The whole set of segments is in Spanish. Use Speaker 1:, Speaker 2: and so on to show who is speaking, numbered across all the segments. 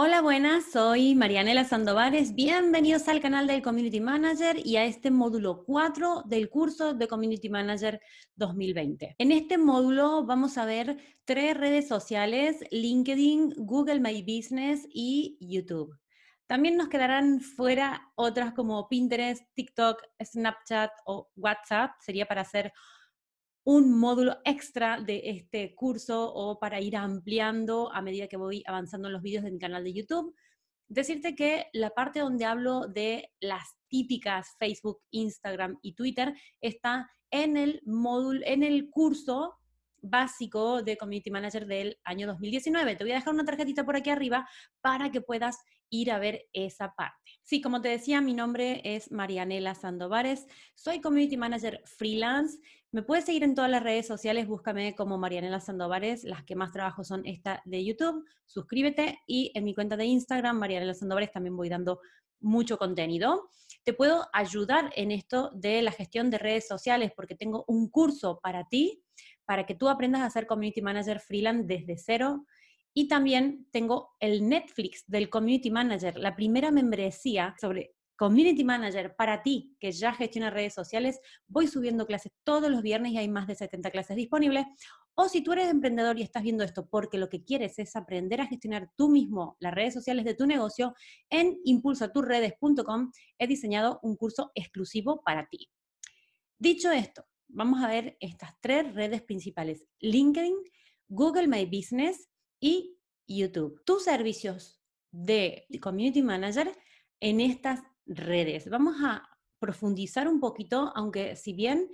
Speaker 1: Hola, buenas, soy Marianela Sandovares. Bienvenidos al canal del Community Manager y a este módulo 4 del curso de Community Manager 2020. En este módulo vamos a ver tres redes sociales, LinkedIn, Google My Business y YouTube. También nos quedarán fuera otras como Pinterest, TikTok, Snapchat o WhatsApp. Sería para hacer un módulo extra de este curso o para ir ampliando a medida que voy avanzando en los vídeos de mi canal de YouTube. Decirte que la parte donde hablo de las típicas Facebook, Instagram y Twitter está en el módulo, en el curso básico de Community Manager del año 2019. Te voy a dejar una tarjetita por aquí arriba para que puedas ir a ver esa parte. Sí, como te decía, mi nombre es Marianela Sandovares, soy Community Manager freelance. Me puedes seguir en todas las redes sociales, búscame como Marianela Sandovares, las que más trabajo son esta de YouTube, suscríbete y en mi cuenta de Instagram, Marianela Sandovares, también voy dando mucho contenido. Te puedo ayudar en esto de la gestión de redes sociales porque tengo un curso para ti, para que tú aprendas a ser Community Manager freelance desde cero y también tengo el Netflix del Community Manager, la primera membresía sobre Community Manager para ti que ya gestiona redes sociales. Voy subiendo clases todos los viernes y hay más de 70 clases disponibles. O si tú eres emprendedor y estás viendo esto porque lo que quieres es aprender a gestionar tú mismo las redes sociales de tu negocio, en impulsaturredes.com he diseñado un curso exclusivo para ti. Dicho esto, vamos a ver estas tres redes principales, LinkedIn, Google My Business y YouTube. Tus servicios de community manager en estas redes. Vamos a profundizar un poquito, aunque si bien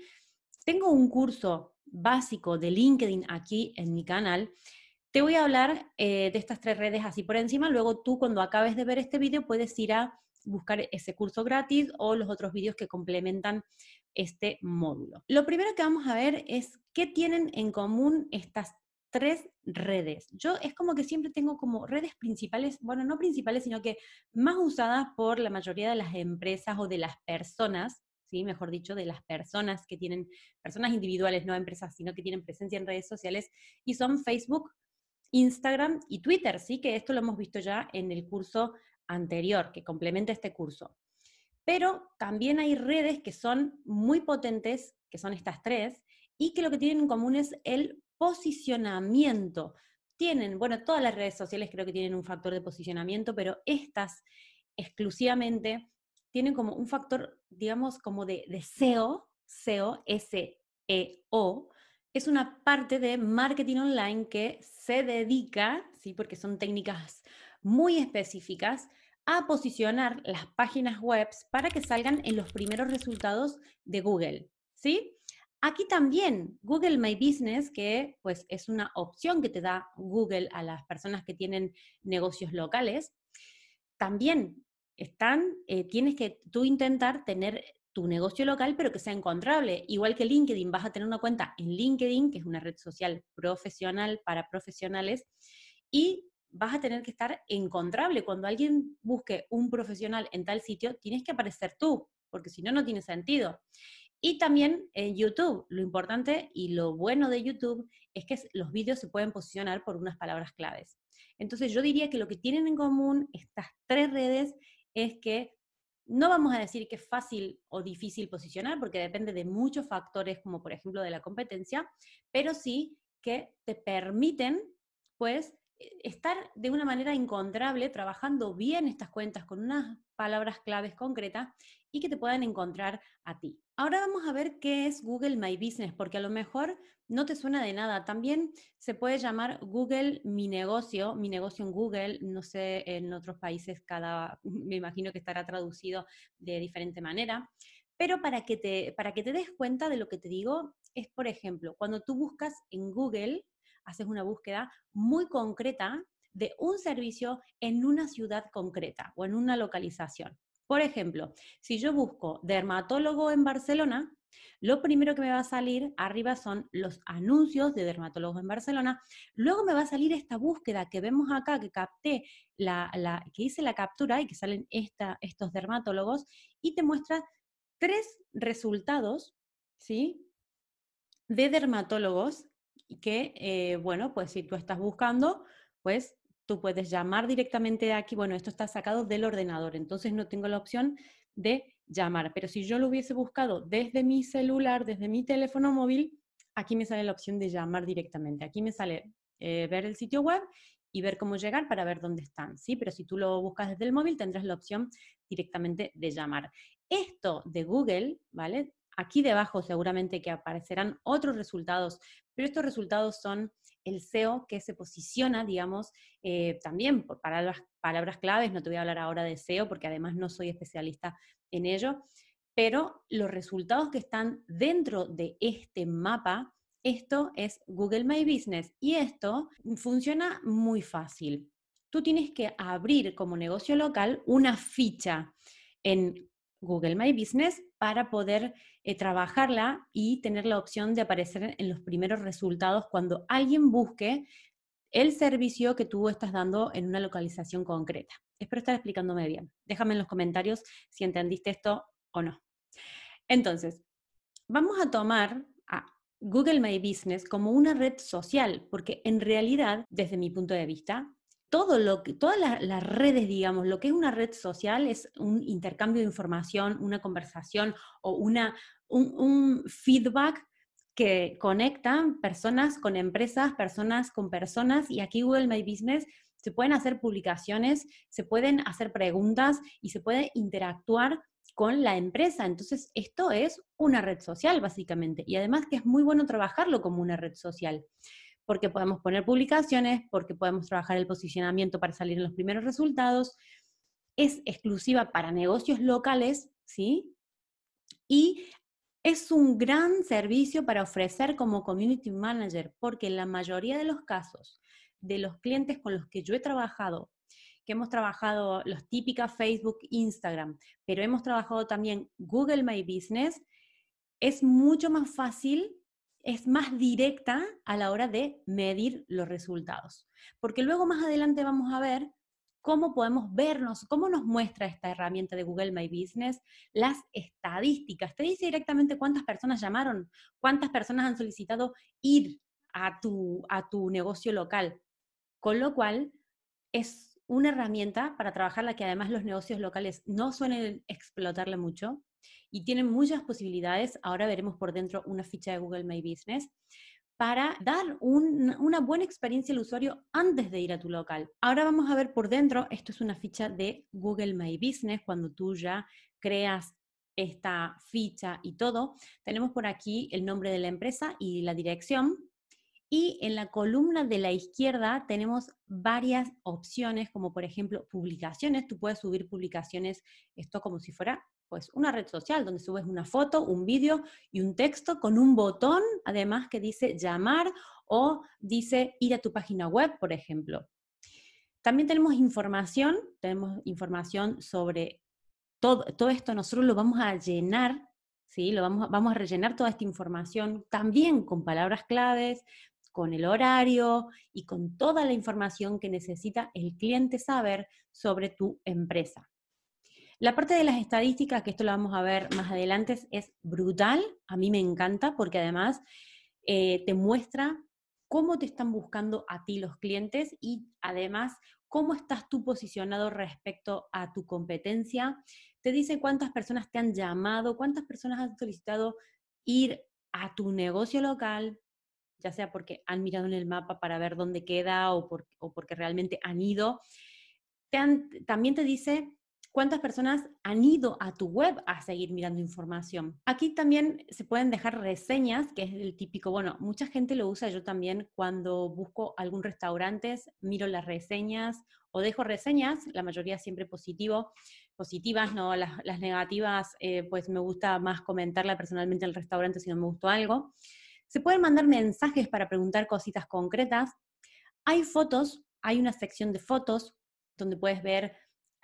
Speaker 1: tengo un curso básico de LinkedIn aquí en mi canal, te voy a hablar eh, de estas tres redes así por encima. Luego tú cuando acabes de ver este video puedes ir a buscar ese curso gratis o los otros vídeos que complementan este módulo. Lo primero que vamos a ver es qué tienen en común estas tres redes. Yo es como que siempre tengo como redes principales, bueno, no principales, sino que más usadas por la mayoría de las empresas o de las personas, ¿sí? mejor dicho, de las personas que tienen, personas individuales, no empresas, sino que tienen presencia en redes sociales, y son Facebook, Instagram y Twitter, ¿sí? que esto lo hemos visto ya en el curso anterior, que complementa este curso. Pero también hay redes que son muy potentes, que son estas tres, y que lo que tienen en común es el posicionamiento. Tienen, bueno, todas las redes sociales creo que tienen un factor de posicionamiento, pero estas exclusivamente tienen como un factor, digamos, como de, de SEO, SEO, e o es una parte de marketing online que se dedica, ¿sí? porque son técnicas muy específicas, a posicionar las páginas web para que salgan en los primeros resultados de Google. ¿sí? Aquí también Google My Business, que pues es una opción que te da Google a las personas que tienen negocios locales, también están, eh, tienes que tú intentar tener tu negocio local, pero que sea encontrable. Igual que LinkedIn, vas a tener una cuenta en LinkedIn, que es una red social profesional para profesionales, y vas a tener que estar encontrable. Cuando alguien busque un profesional en tal sitio, tienes que aparecer tú, porque si no, no tiene sentido. Y también en YouTube, lo importante y lo bueno de YouTube es que los vídeos se pueden posicionar por unas palabras claves. Entonces yo diría que lo que tienen en común estas tres redes es que no vamos a decir que es fácil o difícil posicionar, porque depende de muchos factores, como por ejemplo de la competencia, pero sí que te permiten, pues, e, estar de una manera encontrable, trabajando bien estas cuentas con unas palabras claves concretas y que te puedan encontrar a ti. Ahora vamos a ver qué es Google My Business, porque a lo mejor no te suena de nada. También se puede llamar Google Mi Negocio, Mi Negocio en Google, no sé, en otros países cada, me imagino que estará traducido de diferente manera. Pero para que te, para que te des cuenta de lo que te digo, es, por ejemplo, cuando tú buscas en Google, haces una búsqueda muy concreta de un servicio en una ciudad concreta o en una localización. Por ejemplo, si yo busco dermatólogo en Barcelona, lo primero que me va a salir arriba son los anuncios de dermatólogos en Barcelona. Luego me va a salir esta búsqueda que vemos acá, que capté, la, que hice la captura y que salen estos dermatólogos y te muestra tres resultados, ¿sí? De dermatólogos que, eh, bueno, pues si tú estás buscando, pues Tú puedes llamar directamente de aquí, bueno, esto está sacado del ordenador, entonces no tengo la opción de llamar, pero si yo lo hubiese buscado desde mi celular, desde mi teléfono móvil, aquí me sale la opción de llamar directamente, aquí me sale eh, ver el sitio web y ver cómo llegar para ver dónde están, ¿sí? Pero si tú lo buscas desde el móvil, tendrás la opción directamente de llamar. Esto de Google, ¿vale? Aquí debajo seguramente que aparecerán otros resultados pero estos resultados son el SEO que se posiciona, digamos, eh, también por las palabras claves, no te voy a hablar ahora de SEO porque además no soy especialista en ello, pero los resultados que están dentro de este mapa, esto es Google My Business y esto funciona muy fácil. Tú tienes que abrir como negocio local una ficha en Google My Business para poder eh, trabajarla y tener la opción de aparecer en los primeros resultados cuando alguien busque el servicio que tú estás dando en una localización concreta. Espero estar explicándome bien. Déjame en los comentarios si entendiste esto o no. Entonces, vamos a tomar a Google My Business como una red social, porque en realidad, desde mi punto de vista, todo lo que, todas las, redes, digamos, lo que es una red social es un intercambio de información, una conversación o una, un, feedback que conecta personas con empresas, personas con personas, y aquí Google My Business se pueden hacer publicaciones, se pueden hacer preguntas y se puede interactuar con la empresa. Entonces, esto es una red social, básicamente, y además que es muy bueno trabajarlo como una red social porque podemos poner publicaciones, porque podemos trabajar el posicionamiento para salir en los primeros resultados. Es exclusiva para negocios locales, ¿sí? Y es un gran servicio para ofrecer como community manager, porque en la mayoría de los casos de los clientes con los que yo he trabajado, que hemos trabajado los típicas Facebook, Instagram, pero hemos trabajado también Google My Business, es mucho más fácil es más directa a la hora de medir los resultados. Porque luego más adelante vamos a ver cómo podemos vernos, cómo nos muestra esta herramienta de Google My Business las estadísticas. Te dice directamente cuántas personas llamaron, cuántas personas han solicitado ir a tu, a tu negocio local. Con lo cual, es una herramienta para trabajar la que además los negocios locales no suelen explotarle mucho, y tienen muchas posibilidades. Ahora veremos por dentro una ficha de Google My Business para dar una buena experiencia al usuario antes de ir a tu local. Ahora vamos a ver por dentro, esto es una ficha de Google My Business, cuando tú ya creas esta ficha y todo, tenemos por aquí el nombre de la empresa y la dirección. Y en la columna de la izquierda tenemos varias opciones, como por ejemplo publicaciones. Tú puedes subir publicaciones, esto como si fuera pues una red social donde subes una foto, un vídeo y un texto con un botón, además que dice llamar o dice ir a tu página web, por ejemplo. También tenemos información, tenemos información sobre todo, esto, nosotros lo vamos a llenar, ¿sí? Lo vamos, vamos a rellenar toda esta información también con palabras claves, con el horario y con toda la información que necesita el cliente saber sobre tu empresa. La parte de las estadísticas, que esto lo vamos a ver más adelante, es brutal. A mí me encanta porque además eh, te muestra cómo te están buscando a ti los clientes y además cómo estás tú posicionado respecto a tu competencia. Te dice cuántas personas te han llamado, cuántas personas han solicitado ir a tu negocio local, ya sea porque han mirado en el mapa para ver dónde queda o, porque realmente han ido. también te dice cuántas personas han ido a tu web a seguir mirando información. Aquí también se pueden dejar reseñas, que es el típico, bueno, mucha gente lo usa yo también cuando busco algún restaurante, miro las reseñas o dejo reseñas, la mayoría siempre positivo, positivas, no las, negativas, eh, pues me gusta más comentarla personalmente el restaurante si no me gustó algo. Se pueden mandar mensajes para preguntar cositas concretas. Hay fotos, hay una sección de fotos donde puedes ver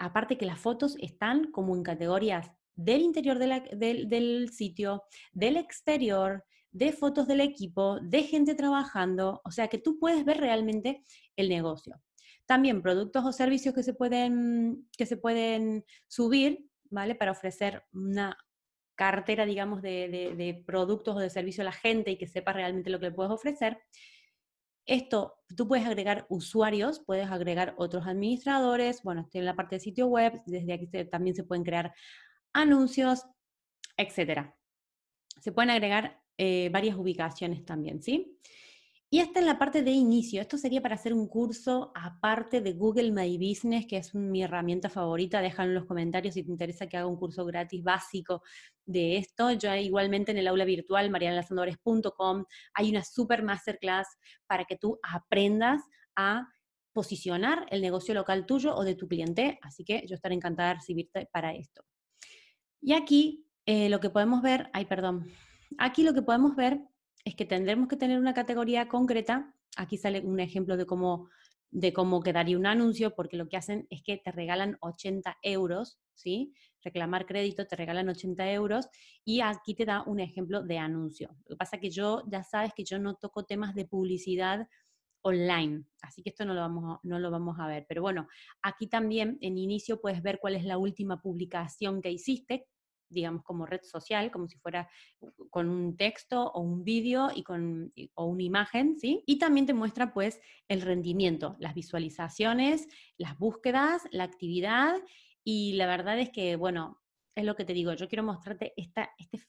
Speaker 1: aparte que las fotos están como en categorías del interior del, sitio, del exterior, de fotos del equipo, de gente trabajando, o sea que tú puedes ver realmente el negocio. También productos o servicios que se pueden, que se pueden subir, ¿vale? Para ofrecer una cartera, digamos, de, productos o de servicio a la gente y que sepa realmente lo que le puedes ofrecer. Esto, tú puedes agregar usuarios, puedes agregar otros administradores, bueno, estoy en la parte de sitio web, desde aquí también se pueden crear anuncios, etc. Se pueden agregar eh, varias ubicaciones también, ¿sí? Y esta es la parte de inicio. Esto sería para hacer un curso aparte de Google My Business, que es mi herramienta favorita. Déjalo en los comentarios si te interesa que haga un curso gratis básico de esto. Yo igualmente en el aula virtual, marianalazandores.com, hay una super masterclass para que tú aprendas a posicionar el negocio local tuyo o de tu cliente. Así que yo estaré encantada de recibirte para esto. Y aquí eh, lo que podemos ver, ay, perdón, aquí lo que podemos ver es que tendremos que tener una categoría concreta. Aquí sale un ejemplo de cómo, de cómo quedaría un anuncio, porque lo que hacen es que te regalan 80 euros, ¿sí? Reclamar crédito, te regalan 80 euros y aquí te da un ejemplo de anuncio. Lo que pasa es que yo, ya sabes que yo no toco temas de publicidad online, así que esto no lo vamos no lo vamos a ver. Pero bueno, aquí también en inicio puedes ver cuál es la última publicación que hiciste, digamos, como red social, como si fuera con un texto o un vídeo y con, o una imagen, ¿sí? Y también te muestra, pues, el rendimiento, las visualizaciones, las búsquedas, la actividad. Y la verdad es que, bueno, es lo que te digo, yo quiero mostrarte esta, este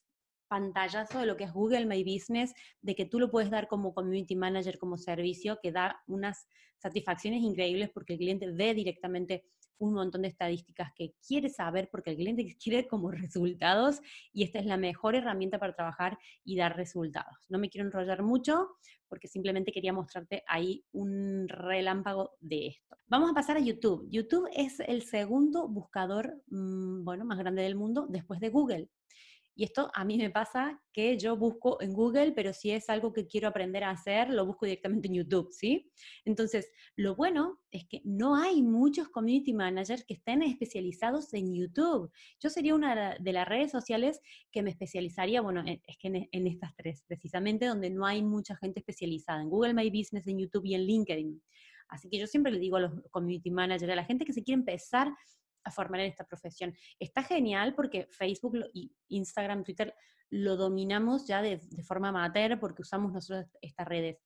Speaker 1: pantallazo de lo que es Google My Business, de que tú lo puedes dar como community manager, como servicio, que da unas satisfacciones increíbles porque el cliente ve directamente un montón de estadísticas que quiere saber porque el cliente quiere como resultados y esta es la mejor herramienta para trabajar y dar resultados. No me quiero enrollar mucho porque simplemente quería mostrarte ahí un relámpago de esto. Vamos a pasar a YouTube. YouTube es el segundo buscador, mm, bueno, más grande del mundo después de Google. Y esto a mí me pasa que yo busco en Google, pero si es algo que quiero aprender a hacer, lo busco directamente en YouTube, ¿sí? Entonces, lo bueno es que no hay muchos community managers que estén especializados en YouTube. Yo sería una de las redes sociales que me especializaría, bueno, e, es que en, en estas tres, precisamente, donde no hay mucha gente especializada, en Google My Business, en YouTube y en LinkedIn. Así que yo siempre le digo a los community managers, a la gente que se quiere empezar a formar en esta profesión. Está genial porque Facebook y Instagram, Twitter lo dominamos ya de, forma amateur porque usamos nosotros estas redes.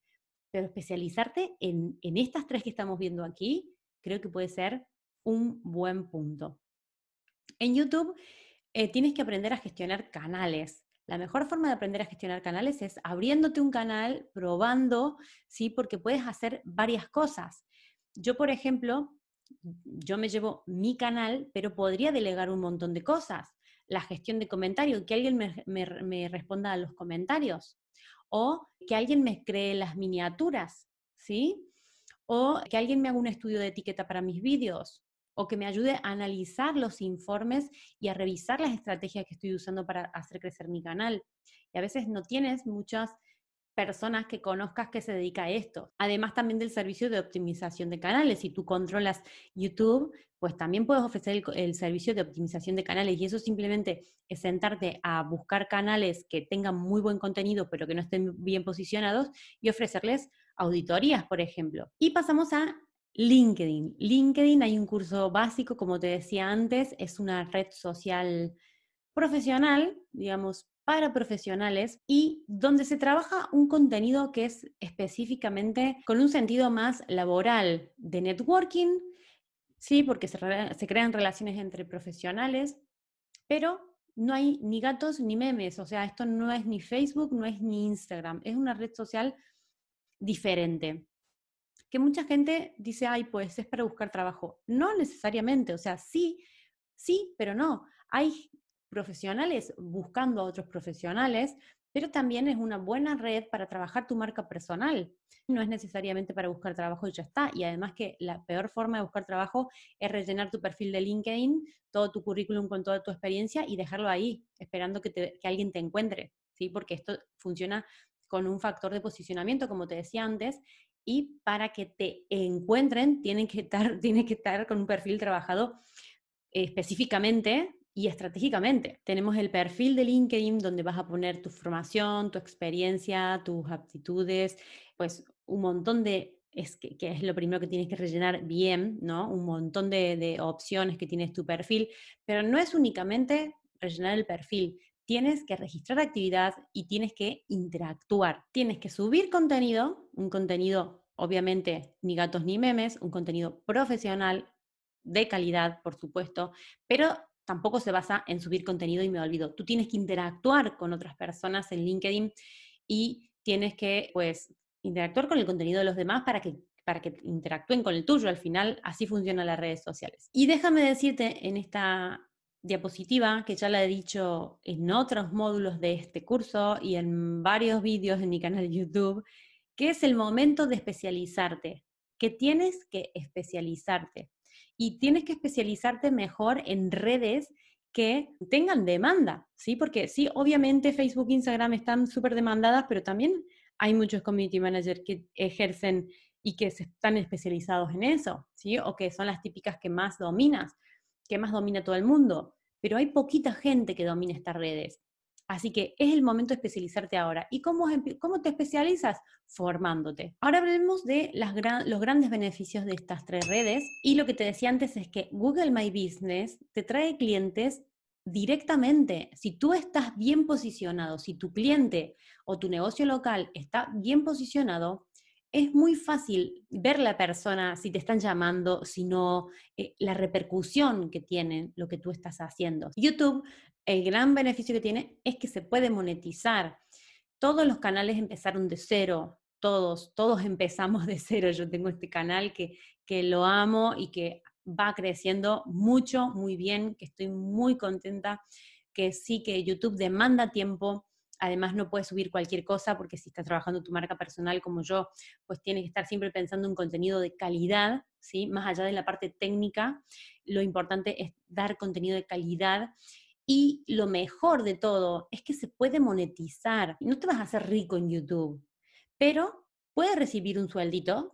Speaker 1: Pero especializarte en, estas tres que estamos viendo aquí, creo que puede ser un buen punto. En YouTube eh, tienes que aprender a gestionar canales. La mejor forma de aprender a gestionar canales es abriéndote un canal, probando, ¿sí? Porque puedes hacer varias cosas. Yo, por ejemplo, yo me llevo mi canal, pero podría delegar un montón de cosas. La gestión de comentarios, que alguien me, responda a los comentarios, o que alguien me cree las miniaturas, ¿sí? O que alguien me haga un estudio de etiqueta para mis vídeos, o que me ayude a analizar los informes y a revisar las estrategias que estoy usando para hacer crecer mi canal. Y a veces no tienes muchas personas que conozcas que se dedica a esto. Además también del servicio de optimización de canales. Si tú controlas YouTube, pues también puedes ofrecer el, el, servicio de optimización de canales. Y eso simplemente es sentarte a buscar canales que tengan muy buen contenido, pero que no estén bien posicionados, y ofrecerles auditorías, por ejemplo. Y pasamos a LinkedIn. LinkedIn hay un curso básico, como te decía antes, es una red social profesional, digamos, para profesionales y donde se trabaja un contenido que es específicamente con un sentido más laboral de networking, sí, porque se, se crean relaciones entre profesionales, pero no hay ni gatos ni memes, o sea, esto no es ni Facebook, no es ni Instagram, es una red social diferente. Que mucha gente dice, ay, pues es para buscar trabajo. No necesariamente, o sea, sí, sí, pero no. Hay profesionales buscando a otros profesionales, pero también es una buena red para trabajar tu marca personal. No es necesariamente para buscar trabajo y ya está. Y además que la peor forma de buscar trabajo es rellenar tu perfil de LinkedIn, todo tu currículum con toda tu experiencia y dejarlo ahí, esperando que, alguien te encuentre, ¿sí? Porque esto funciona con un factor de posicionamiento, como te decía antes, y para que te encuentren tienen que estar, tienen que estar con un perfil trabajado eh, específicamente y estratégicamente. Tenemos el perfil de LinkedIn donde vas a poner tu formación, tu experiencia, tus aptitudes, pues un montón de, es que, es lo primero que tienes que rellenar bien, ¿no? Un montón de, de opciones que tienes tu perfil, pero no es únicamente rellenar el perfil, tienes que registrar actividad y tienes que interactuar. Tienes que subir contenido, un contenido obviamente ni gatos ni memes, un contenido profesional, de calidad, por supuesto, pero tampoco se basa en subir contenido y me olvido. Tú tienes que interactuar con otras personas en LinkedIn y tienes que, pues, interactuar con el contenido de los demás para que, para que interactúen con el tuyo. Al final, así funcionan las redes sociales. Y déjame decirte en esta diapositiva, que ya la he dicho en otros módulos de este curso y en varios vídeos en mi canal de YouTube, que es el momento de especializarte, que tienes que especializarte y tienes que especializarte mejor en redes que tengan demanda, ¿sí? Porque sí, obviamente Facebook, e Instagram están súper demandadas, pero también hay muchos community managers que ejercen y que están especializados en eso, ¿sí? O que son las típicas que más dominas, que más domina todo el mundo, pero hay poquita gente que domina estas redes. Así que es el momento de especializarte ahora. ¿Y cómo, cómo te especializas? Formándote. Ahora hablemos de los grandes beneficios de estas tres redes. Y lo que te decía antes es que Google My Business te trae clientes directamente. Si tú estás bien posicionado, si tu cliente o tu negocio local está bien posicionado, es muy fácil ver la persona, si te están llamando, si no, eh, la repercusión que tienen lo que tú estás haciendo. YouTube el gran beneficio que tiene es que se puede monetizar. Todos los canales empezaron de cero, todos, todos empezamos de cero. Yo tengo este canal que, lo amo y que va creciendo mucho, muy bien, que estoy muy contenta, que sí que YouTube demanda tiempo, Además, no puedes subir cualquier cosa porque si estás trabajando tu marca personal como yo, pues tienes que estar siempre pensando en contenido de calidad, ¿sí? Más allá de la parte técnica, lo importante es dar contenido de calidad y lo mejor de todo es que se puede monetizar. No te vas a hacer rico en YouTube, pero puedes recibir un sueldito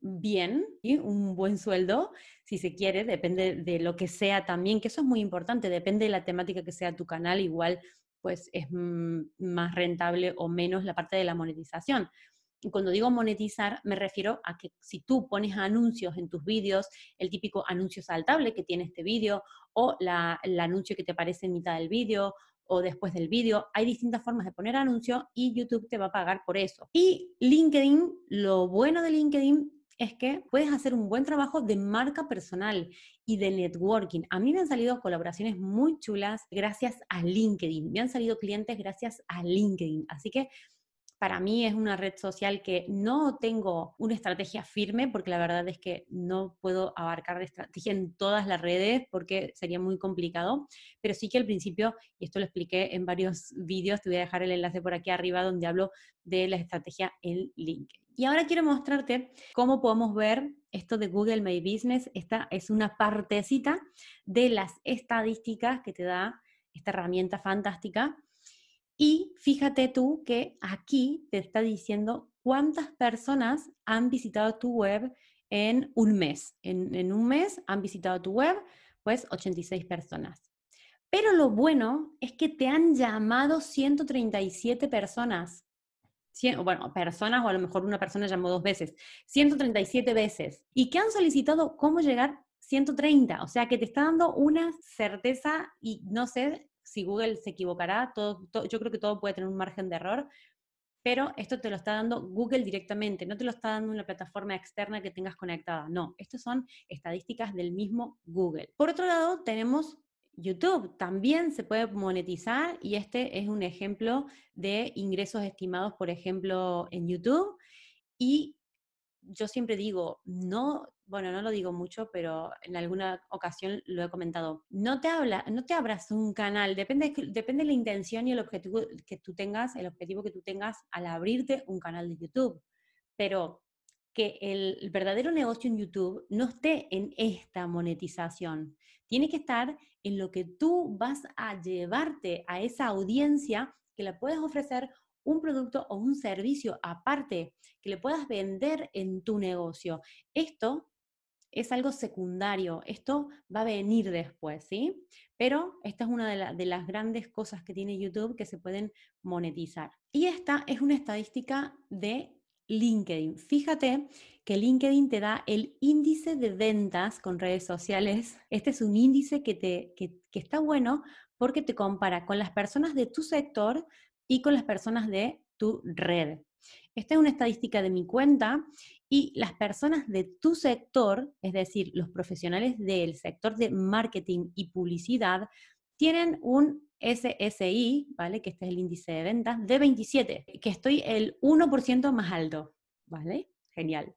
Speaker 1: bien, un buen sueldo, si se quiere, depende de lo que sea también, que eso es muy importante, depende de la temática que sea tu canal, igual pues es mm, más rentable o menos la parte de la monetización cuando digo monetizar, me refiero a que si tú pones anuncios en tus vídeos, el típico anuncio saltable que tiene este vídeo, o el anuncio que te aparece en mitad del vídeo, o después del vídeo. Hay distintas formas de poner anuncio y YouTube te va a pagar por eso. Y LinkedIn, lo bueno de LinkedIn es que puedes hacer un buen trabajo de marca personal y de networking. A mí me han salido colaboraciones muy chulas gracias a LinkedIn. Me han salido clientes gracias a LinkedIn. Así que para mí es una red social que no tengo una estrategia firme porque la verdad es que no puedo abarcar la estrategia en todas las redes porque sería muy complicado, pero sí que al principio, y esto lo expliqué en varios vídeos, te voy a dejar el enlace por aquí arriba donde hablo de la estrategia en LinkedIn. Y ahora quiero mostrarte cómo podemos ver esto de Google My Business. Esta es una partecita de las estadísticas que te da esta herramienta fantástica y fíjate tú que aquí te está diciendo cuántas personas han visitado tu web en un mes. En, un mes han visitado tu web, pues 86 personas. Pero lo bueno es que te han llamado 137 personas. bueno, personas o a lo mejor una persona llamó dos veces, 137 veces. Y que han solicitado cómo llegar 130. O sea que te está dando una certeza y no sé si Google se equivocará, todo, yo creo que todo puede tener un margen de error, pero esto te lo está dando Google directamente, no te lo está dando una plataforma externa que tengas conectada, no, estas son estadísticas del mismo Google. Por otro lado, tenemos YouTube, también se puede monetizar y este es un ejemplo de ingresos estimados, por ejemplo, en YouTube. Y yo siempre digo, no bueno, no lo digo mucho, pero en alguna ocasión lo he comentado, no te, habla, no te abras un canal, depende, depende de la intención y el objetivo que tú tengas, el objetivo que tú tengas al abrirte un canal de YouTube, pero que el verdadero negocio en YouTube no esté en esta monetización, tiene que estar en lo que tú vas a llevarte a esa audiencia que la puedes ofrecer un producto o un servicio aparte que le puedas vender en tu negocio. Esto es algo secundario, esto va a venir después, ¿sí? Pero esta es una de, las grandes cosas que tiene YouTube que se pueden monetizar. Y esta es una estadística de LinkedIn. Fíjate que LinkedIn te da el índice de ventas con redes sociales. Este es un índice que, te, que está bueno porque te compara con las personas de tu sector y con las personas de tu red. Esta es una estadística de mi cuenta y las personas de tu sector, es decir, los profesionales del sector de marketing y publicidad, tienen un SSI, ¿vale? Que este es el índice de ventas, de 27, que estoy el 1% más alto, ¿vale? Genial.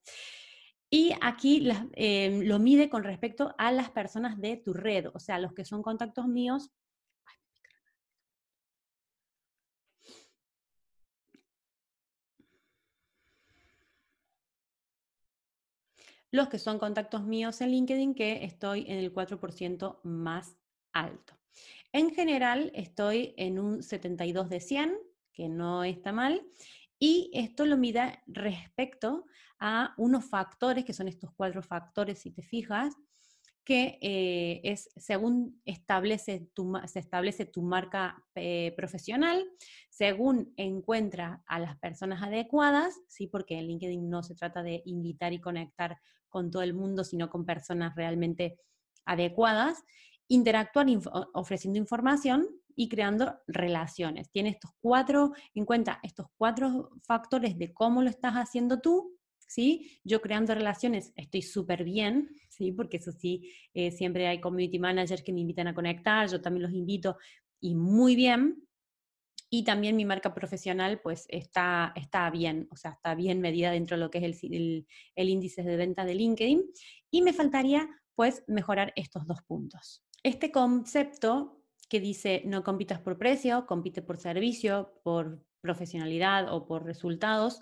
Speaker 1: Y aquí eh, lo mide con respecto a las personas de tu red, o sea, los que son contactos míos los que son contactos míos en LinkedIn, que estoy en el 4% más alto. En general, estoy en un 72 de 100, que no está mal, y esto lo mida respecto a unos factores, que son estos cuatro factores, si te fijas, que eh, es según establece tu, se establece tu marca eh, profesional, según encuentra a las personas adecuadas, ¿sí? porque en LinkedIn no se trata de invitar y conectar con todo el mundo, sino con personas realmente adecuadas, interactuar ofreciendo información y creando relaciones. Tiene estos cuatro, en cuenta estos cuatro factores de cómo lo estás haciendo tú ¿sí? Yo creando relaciones estoy súper bien, ¿sí? Porque eso sí, eh, siempre hay community managers que me invitan a conectar, yo también los invito y muy bien. Y también mi marca profesional pues está, está bien, o sea, está bien medida dentro de lo que es el, índice de venta de LinkedIn. Y me faltaría pues mejorar estos dos puntos. Este concepto que dice no compitas por precio, compite por servicio, por profesionalidad o por resultados,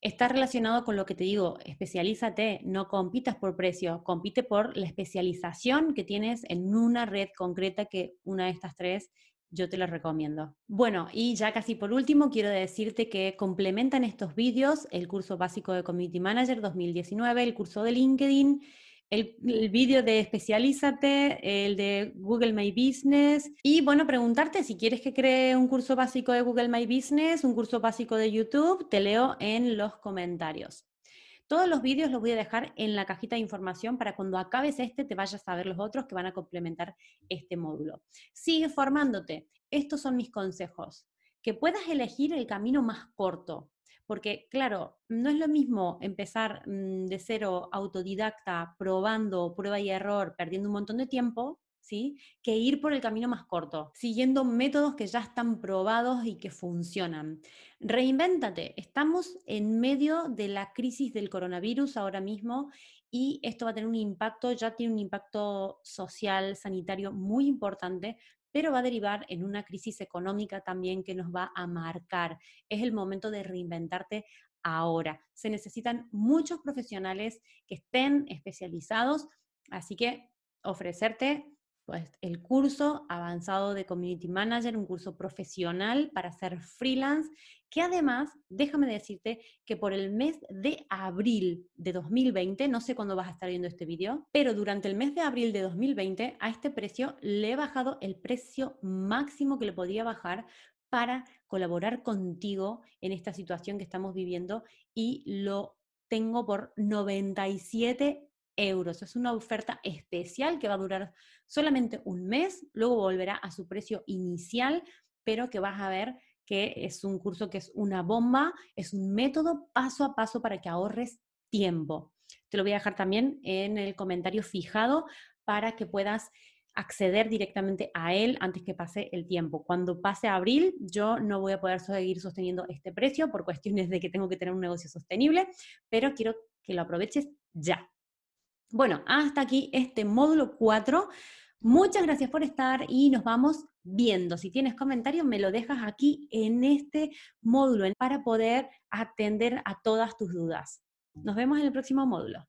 Speaker 1: está relacionado con lo que te digo, especialízate, no compitas por precio, compite por la especialización que tienes en una red concreta que una de estas tres yo te las recomiendo. Bueno, y ya casi por último, quiero decirte que complementan estos vídeos el curso básico de Community Manager 2019, el curso de LinkedIn el, video vídeo de Especialízate, el de Google My Business y bueno, preguntarte si quieres que cree un curso básico de Google My Business, un curso básico de YouTube, te leo en los comentarios. Todos los vídeos los voy a dejar en la cajita de información para cuando acabes este te vayas a ver los otros que van a complementar este módulo. Sigue formándote. Estos son mis consejos. Que puedas elegir el camino más corto, porque, claro, no es lo mismo empezar mm, de cero autodidacta, probando, prueba y error, perdiendo un montón de tiempo, ¿sí? Que ir por el camino más corto, siguiendo métodos que ya están probados y que funcionan. Reinvéntate. Estamos en medio de la crisis del coronavirus ahora mismo y esto va a tener un impacto, ya tiene un impacto social, sanitario muy importante, pero va a derivar en una crisis económica también que nos va a marcar. Es el momento de reinventarte ahora. Se necesitan muchos profesionales que estén especializados, así que ofrecerte el curso avanzado de Community Manager, un curso profesional para ser freelance, que además, déjame decirte que por el mes de abril de 2020, no sé cuándo vas a estar viendo este video, pero durante el mes de abril de 2020 a este precio le he bajado el precio máximo que le podía bajar para colaborar contigo en esta situación que estamos viviendo y lo tengo por 97 euros. Es una oferta especial que va a durar solamente un mes, luego volverá a su precio inicial, pero que vas a ver que es un curso que es una bomba, es un método paso a paso para que ahorres tiempo. Te lo voy a dejar también en el comentario fijado para que puedas acceder directamente a él antes que pase el tiempo. Cuando pase abril, yo no voy a poder seguir sosteniendo este precio por cuestiones de que tengo que tener un negocio sostenible, pero quiero que lo aproveches ya. Bueno, hasta aquí este módulo 4. Muchas gracias por estar y nos vamos viendo. Si tienes comentarios, me lo dejas aquí en este módulo para poder atender a todas tus dudas. Nos vemos en el próximo módulo.